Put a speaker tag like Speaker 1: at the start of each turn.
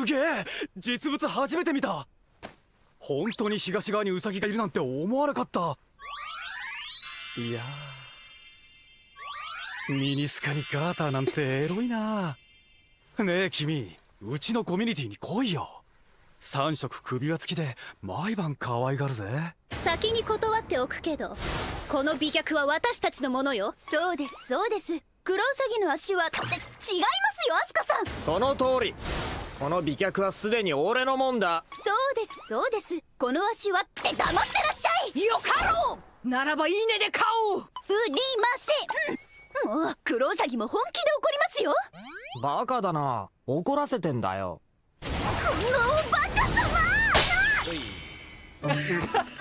Speaker 1: すげえ実物初めて見た本当に東側にウサギがいるなんて思わなかったいやミニスカにガーターなんてエロいなねえ君うちのコミュニティに来いよ3色首輪付きで毎晩可愛がるぜ
Speaker 2: 先に断っておくけどこの美脚は私たちのものよそうですそうです黒ウサギの足は違いますよアスカさん
Speaker 3: その通りこの美脚はすでに俺のもんだ
Speaker 4: そうですそうですこの足はって黙ってらっしゃいよかろうならばいいねで買おう売りません、もうクロウサギも本気で怒りますよ
Speaker 5: バカだな怒らせてんだよこ
Speaker 4: のバ
Speaker 3: カ様